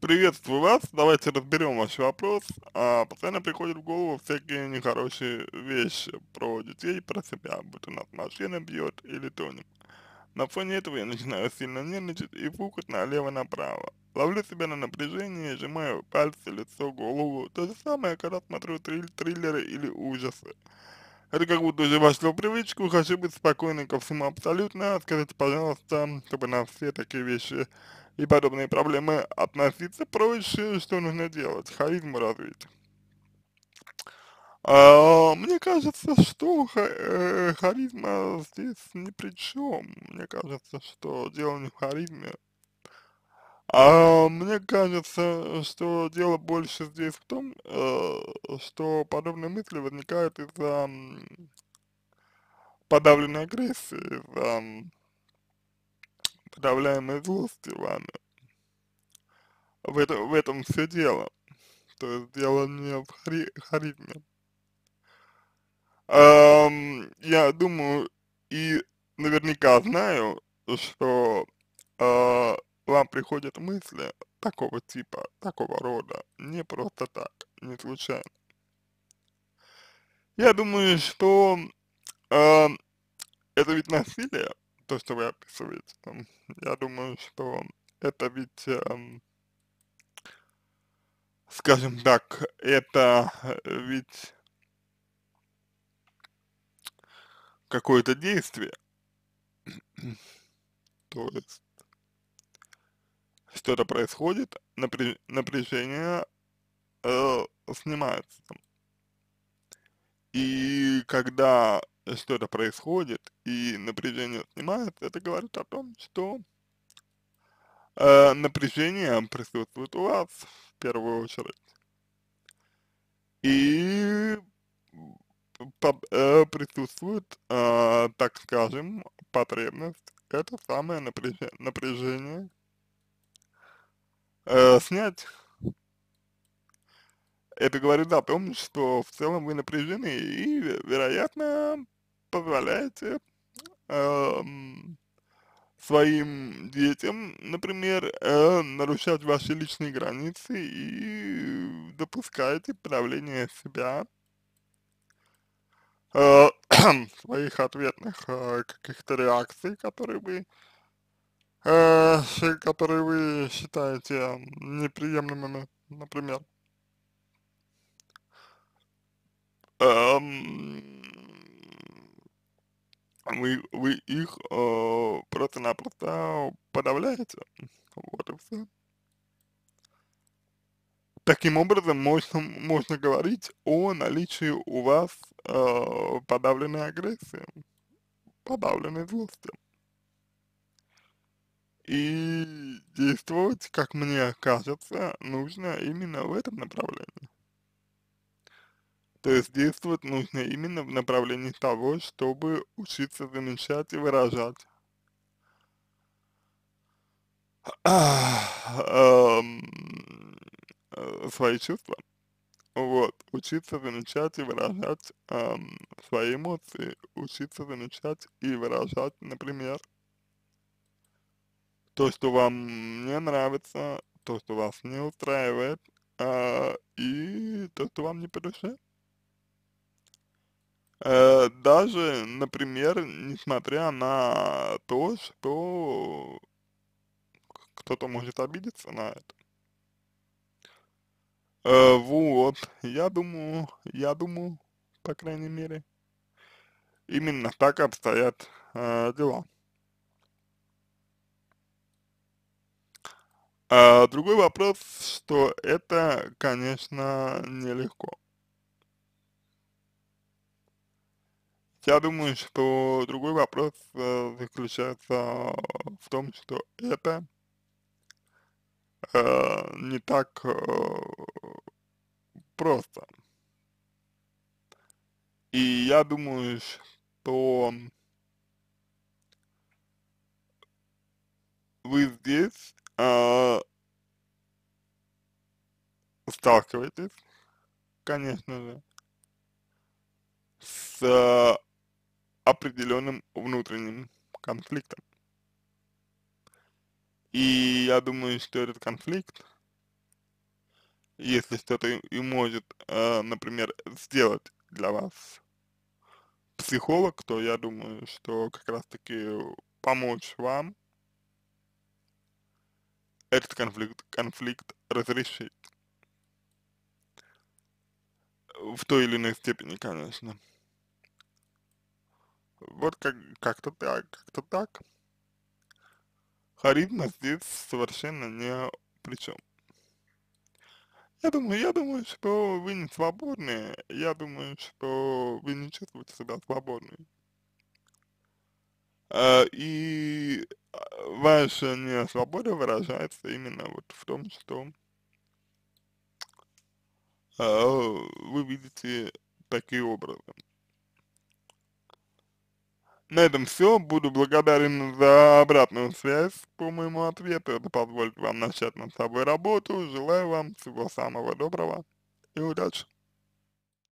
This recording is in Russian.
Приветствую вас, давайте разберем ваш вопрос. А, постоянно приходят в голову всякие нехорошие вещи про детей, про себя, Будто у нас машина бьет или тонем. На фоне этого я начинаю сильно нервничать и фукать налево-направо. Ловлю себя на напряжении, сжимаю пальцы, лицо, голову. То же самое, когда смотрю трил триллеры или ужасы. Это как будто уже вошло в привычку, хочу быть спокойным ко всему абсолютно. Скажите, пожалуйста, чтобы на все такие вещи и подобные проблемы относиться проще, что нужно делать, харизму развить. А, мне кажется, что э, харизма здесь ни при чем. Мне кажется, что дело не в харизме. А мне кажется, что дело больше здесь в том, э, что подобные мысли возникают из-за подавленной агрессии, из-за подавляемая злости Ивана. В, это, в этом все дело. То есть дело не в хари, харизме. Эм, я думаю и наверняка знаю, что э, вам приходят мысли такого типа, такого рода, не просто так, не случайно. Я думаю, что э, это ведь насилие, то, что вы описываете. Я думаю, что это ведь, эм, скажем так, это э, ведь какое-то действие. То есть что-то происходит, напряжение э, снимается. И когда Э, что-то происходит и напряжение снимается, это говорит о том, что э, напряжение присутствует у вас в первую очередь. И под, э, присутствует, э, так скажем, потребность, это самое напряжение, напряжение э, снять. Это говорит о том, что в целом вы напряжены и, вероятно, позволяете эм, своим детям, например, э, нарушать ваши личные границы и допускаете подавление себя, э, своих ответных э, каких-то реакций, которые вы э, которые вы считаете неприемлемыми, например. Эм, вы, вы их э, просто-напросто подавляете. Вот и все. Таким образом, можно, можно говорить о наличии у вас э, подавленной агрессии, подавленной злости. И действовать, как мне кажется, нужно именно в этом направлении. То есть действовать нужно именно в направлении того, чтобы учиться замечать и выражать. Эм, э, свои чувства. Вот, учиться замечать и выражать эм, свои эмоции, учиться замечать и выражать, например, то, что вам не нравится, то, что вас не устраивает, э, и то, что вам не по душе. Э, даже, например, несмотря на то, что кто-то может обидеться на это. Э, вот, я думаю, я думаю, по крайней мере, именно так обстоят э, дела. А, другой вопрос, что это, конечно, нелегко. Я думаю, что другой вопрос э, заключается в том, что это э, не так э, просто. И я думаю, что вы здесь э, сталкиваетесь, конечно же, с определенным внутренним конфликтом. И я думаю, что этот конфликт, если что-то и может, э, например, сделать для вас психолог, то я думаю, что как раз-таки помочь вам этот конфликт, конфликт разрешить. В той или иной степени, конечно. Вот как, как-то так, как-то так. Харизма здесь совершенно не при чем. Я думаю, я думаю, что вы не свободны. Я думаю, что вы не чувствуете себя свободными. А, и а, ваша несвобода выражается именно вот в том, что а, вы видите такие образы. На этом все. Буду благодарен за обратную связь по моему ответу. Это позволит вам начать над собой работу. Желаю вам всего самого доброго и удачи.